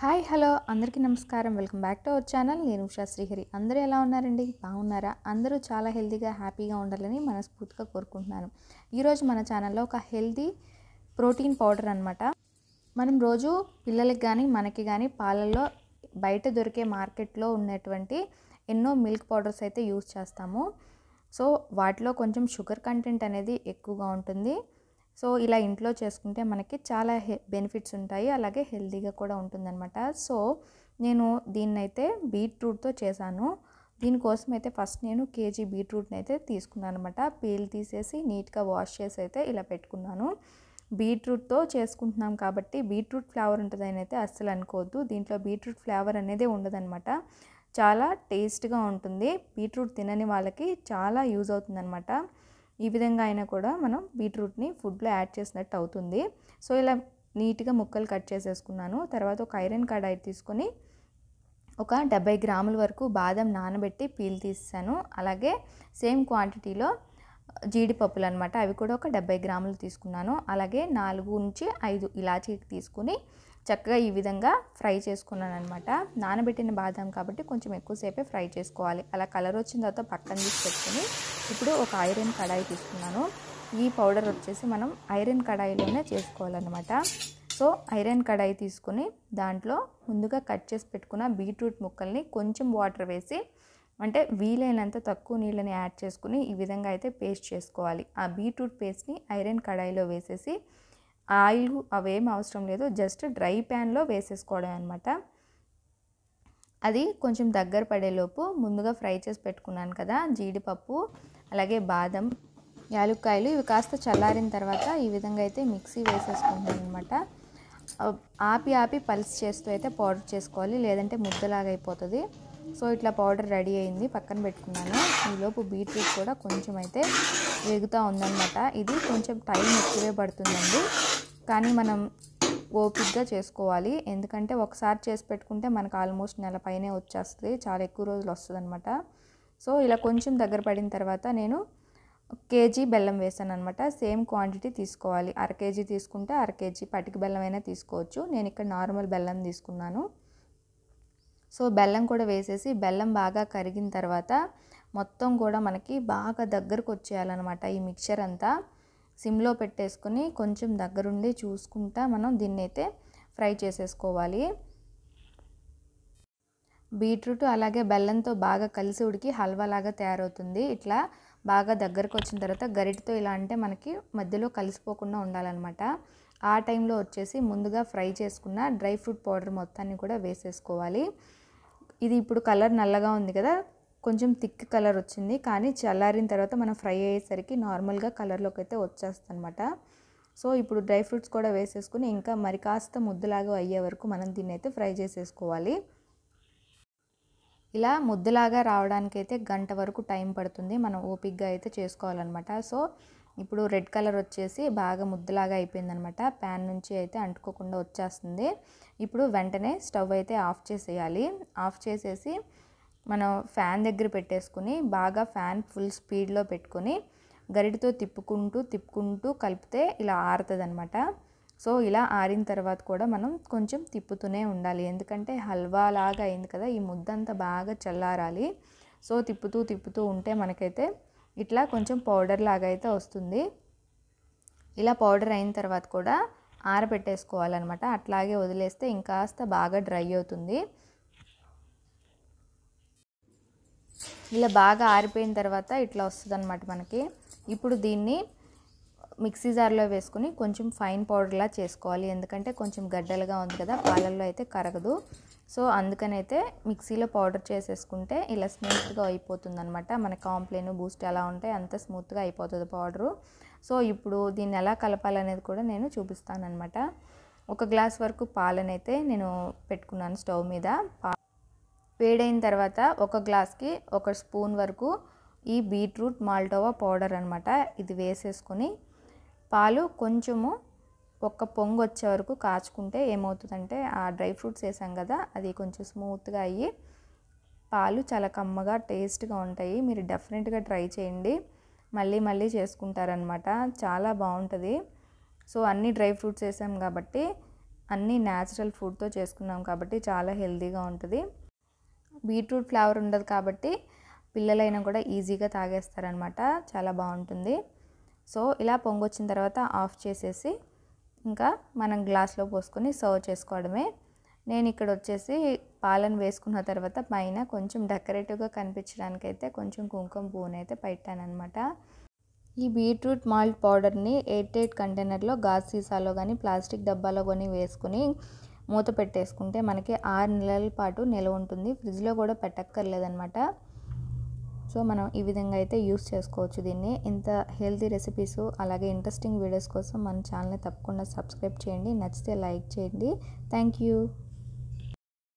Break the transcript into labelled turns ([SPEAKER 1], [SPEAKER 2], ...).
[SPEAKER 1] hi hello అందరికీ నమస్కారం welcome back to our channel నేను ఉషా శ్రీహరి అందరూ ఎలా ఉన్నారండి బాగున్నారా అందరూ చాలా హెల్తీగా హ్యాపీగా ఉండాలని మనస్ఫూర్తిగా కోరుకుంటున్నాను ఈరోజు మన ఛానల్లో ఒక హెల్తీ ప్రోటీన్ పౌడర్ అనమాట మనం రోజు పిల్లలకి కానీ మనకి కానీ పాలల్లో బయట దొరికే మార్కెట్లో ఉన్నటువంటి ఎన్నో మిల్క్ పౌడర్స్ అయితే యూస్ చేస్తాము సో వాటిలో కొంచెం షుగర్ కంటెంట్ అనేది ఎక్కువగా ఉంటుంది సో ఇలా ఇంట్లో చేసుకుంటే మనకి చాలా హె బెనిఫిట్స్ ఉంటాయి అలాగే హెల్తీగా కూడా ఉంటుందన్నమాట సో నేను దీన్నైతే బీట్రూట్తో చేశాను దీనికోసం అయితే ఫస్ట్ నేను కేజీ బీట్రూట్ని అయితే తీసుకున్నాను అనమాట పీల్ తీసేసి నీట్గా వాష్ చేసి అయితే ఇలా పెట్టుకున్నాను బీట్రూట్తో చేసుకుంటున్నాం కాబట్టి బీట్రూట్ ఫ్లేవర్ ఉంటుందని అయితే అస్సలు అనుకోవద్దు దీంట్లో బీట్రూట్ ఫ్లేవర్ అనేది ఉండదనమాట చాలా టేస్ట్గా ఉంటుంది బీట్రూట్ తినని వాళ్ళకి చాలా యూజ్ అవుతుందన్నమాట ఈ విధంగా అయినా కూడా మనం బీట్రూట్ని ఫుడ్లో యాడ్ చేసినట్టు అవుతుంది సో ఇలా నీట్గా ముక్కలు కట్ చేసేసుకున్నాను తర్వాత ఒక ఐరన్ కడాయి తీసుకొని ఒక డెబ్బై గ్రాముల వరకు బాదం నానబెట్టి పీల్ తీసాను అలాగే సేమ్ క్వాంటిటీలో జీడిపప్పులు అనమాట అవి కూడా ఒక డెబ్బై గ్రాములు తీసుకున్నాను అలాగే నాలుగు నుంచి ఐదు ఇలాచీ తీసుకుని చక్కగా ఈ విధంగా ఫ్రై చేసుకున్నాను అనమాట నానబెట్టిన బాదం కాబట్టి కొంచెం ఎక్కువసేపే ఫ్రై చేసుకోవాలి అలా కలర్ వచ్చిన తర్వాత పక్కన తీసి పెట్టుకుని ఇప్పుడు ఒక ఐరన్ కడాయి తీసుకున్నాను ఈ పౌడర్ వచ్చేసి మనం ఐరన్ కడాయిలోనే చేసుకోవాలన్నమాట సో ఐరన్ కడాయి తీసుకుని దాంట్లో ముందుగా కట్ చేసి పెట్టుకున్న బీట్రూట్ ముక్కల్ని కొంచెం వాటర్ వేసి అంటే వీలైనంత తక్కువ నీళ్ళని యాడ్ చేసుకుని ఈ విధంగా అయితే పేస్ట్ చేసుకోవాలి ఆ బీట్రూట్ పేస్ట్ని ఐరన్ కడాయిలో వేసేసి ఆయిల్ అవేం అవసరం లేదు జస్ట్ డ్రై ప్యాన్లో వేసేసుకోవడం అనమాట అది కొంచెం దగ్గర పడేలోపు ముందుగా ఫ్రై చేసి పెట్టుకున్నాను కదా జీడిపప్పు అలాగే బాదం యాలుక్కాయలు ఇవి కాస్త చల్లారిన తర్వాత ఈ విధంగా అయితే మిక్సీ వేసేసుకుంటాను అనమాట ఆపి ఆపి పల్స్ చేస్తూ అయితే పౌడర్ చేసుకోవాలి లేదంటే ముద్దలాగా అయిపోతుంది సో ఇట్లా పౌడర్ రెడీ అయింది పక్కన పెట్టుకున్నాను ఈలోపు బీట్రూట్ కూడా కొంచెం అయితే వేగుతూ ఉందన్నమాట ఇది కొంచెం టైం ఎక్కువే పడుతుందండి కానీ మనం ఓపిక్గా చేసుకోవాలి ఎందుకంటే ఒకసారి చేసి పెట్టుకుంటే మనకు ఆల్మోస్ట్ నెల పైనే వచ్చేస్తుంది చాలా ఎక్కువ రోజులు వస్తుంది అనమాట సో ఇలా కొంచెం దగ్గర పడిన తర్వాత నేను కేజీ బెల్లం వేసాను అనమాట సేమ్ క్వాంటిటీ తీసుకోవాలి అర కేజీ తీసుకుంటే అర కేజీ పటికి బెల్లం అయినా తీసుకోవచ్చు నేను ఇక్కడ నార్మల్ బెల్లం తీసుకున్నాను సో బెల్లం కూడా వేసేసి బెల్లం బాగా కరిగిన తర్వాత మొత్తం కూడా మనకి బాగా దగ్గరకు వచ్చేయాలన్నమాట ఈ మిక్చర్ అంతా సిమ్లో పెట్టేసుకొని కొంచెం దగ్గరుండి చూసుకుంటా మనం దీన్ని అయితే ఫ్రై చేసేసుకోవాలి బీట్రూట్ అలాగే బెల్లంతో బాగా కలిసి ఉడికి హల్వా లాగా తయారవుతుంది ఇట్లా బాగా దగ్గరకు వచ్చిన తర్వాత గరిటితో ఇలా అంటే మనకి మధ్యలో కలిసిపోకుండా ఉండాలన్నమాట ఆ టైంలో వచ్చేసి ముందుగా ఫ్రై చేసుకున్న డ్రై ఫ్రూట్ పౌడర్ మొత్తాన్ని కూడా వేసేసుకోవాలి ఇది ఇప్పుడు కలర్ నల్లగా ఉంది కదా కొంచెం థిక్ కలర్ వచ్చింది కానీ చల్లారిన తర్వాత మనం ఫ్రై అయ్యేసరికి నార్మల్గా కలర్లోకి అయితే వచ్చేస్తుంది అనమాట సో ఇప్పుడు డ్రై ఫ్రూట్స్ కూడా వేసేసుకుని ఇంకా మరి కాస్త ముద్దలాగా అయ్యే వరకు మనం దీన్ని అయితే ఫ్రై చేసేసుకోవాలి ఇలా ముద్దలాగా రావడానికైతే గంట వరకు టైం పడుతుంది మనం ఓపిక్గా అయితే చేసుకోవాలన్నమాట సో ఇప్పుడు రెడ్ కలర్ వచ్చేసి బాగా ముద్దలాగా అయిపోయిందనమాట ప్యాన్ నుంచి అయితే అంటుకోకుండా వచ్చేస్తుంది ఇప్పుడు వెంటనే స్టవ్ అయితే ఆఫ్ చేసేయాలి ఆఫ్ చేసేసి మనం ఫ్యాన్ దగ్గర పెట్టేసుకుని బాగా ఫ్యాన్ ఫుల్ స్పీడ్లో పెట్టుకొని గరిటితో తిప్పుకుంటూ తిప్పుకుంటూ కలిపితే ఇలా ఆరుతుంది అనమాట సో ఇలా ఆరిన తర్వాత కూడా మనం కొంచెం తిప్పుతూనే ఉండాలి ఎందుకంటే హల్వా లాగా అయింది కదా ఈ ముద్దంతా బాగా చల్లారాలి సో తిప్పుతూ తిప్పుతూ ఉంటే మనకైతే ఇట్లా కొంచెం పౌడర్ లాగా అయితే వస్తుంది ఇలా పౌడర్ అయిన తర్వాత కూడా ఆరబెట్టేసుకోవాలన్నమాట అట్లాగే వదిలేస్తే ఇంకాస్త బాగా డ్రై అవుతుంది ఇలా బాగా ఆరిపోయిన తర్వాత ఇట్లా వస్తుంది అనమాట మనకి ఇప్పుడు దీన్ని మిక్సీ జార్లో వేసుకుని కొంచెం ఫైన్ పౌడర్లా చేసుకోవాలి ఎందుకంటే కొంచెం గడ్డలుగా ఉంది కదా పాలల్లో అయితే కరగదు సో అందుకనైతే మిక్సీలో పౌడర్ చేసేసుకుంటే ఇలా స్మూత్గా అయిపోతుంది అనమాట మన కాంప్లైన్ బూస్ట్ ఎలా ఉంటాయి అంత స్మూత్గా అయిపోతుంది పౌడరు సో ఇప్పుడు దీన్ని ఎలా కలపాలనేది కూడా నేను చూపిస్తానమాట ఒక గ్లాస్ వరకు పాలనైతే నేను పెట్టుకున్నాను స్టవ్ మీద వేడైన తర్వాత ఒక గ్లాస్కి ఒక స్పూన్ వరకు ఈ బీట్రూట్ మాల్టోవా పౌడర్ అనమాట ఇది వేసేసుకొని పాలు కొంచెము ఒక్క పొంగు వచ్చే వరకు కాచుకుంటే ఏమవుతుందంటే ఆ డ్రై ఫ్రూట్స్ వేసాం కదా అది కొంచెం స్మూత్గా అయ్యి పాలు చాలా కమ్మగా టేస్ట్గా ఉంటాయి మీరు డెఫినెట్గా ట్రై చేయండి మళ్ళీ మళ్ళీ చేసుకుంటారనమాట చాలా బాగుంటుంది సో అన్ని డ్రై ఫ్రూట్స్ వేసాం కాబట్టి అన్నీ న్యాచురల్ ఫుడ్తో చేసుకున్నాం కాబట్టి చాలా హెల్తీగా ఉంటుంది బీట్రూట్ ఫ్లేవర్ ఉండదు కాబట్టి పిల్లలైనా కూడా ఈజీగా తాగేస్తారనమాట చాలా బాగుంటుంది సో ఇలా పొంగొచ్చిన తర్వాత ఆఫ్ చేసేసి ఇంకా మనం గ్లాస్లో పోసుకొని సర్వ్ చేసుకోవడమే నేను ఇక్కడ వచ్చేసి పాలను వేసుకున్న తర్వాత పైన కొంచెం డెకరేటివ్గా కనిపించడానికైతే కొంచెం కుంకుమ పువ్వునైతే పెట్టానమాట ఈ బీట్రూట్ మాల్ట్ పౌడర్ని ఎయిట్ ఎయిట్ కంటైనర్లో గాజు సీసాలో కానీ ప్లాస్టిక్ డబ్బాలో కానీ వేసుకుని మూత పెట్టేసుకుంటే మనకి ఆరు నెలల పాటు నిల్వ ఉంటుంది ఫ్రిడ్జ్లో కూడా పెట్టక్కర్లేదనమాట సో మనం ఈ విధంగా అయితే యూస్ చేసుకోవచ్చు దీన్ని ఇంత హెల్తీ రెసిపీస్ అలాగే ఇంట్రెస్టింగ్ వీడియోస్ కోసం మన ఛానల్ని తప్పకుండా సబ్స్క్రైబ్ చేయండి నచ్చితే లైక్ చేయండి థ్యాంక్ యూ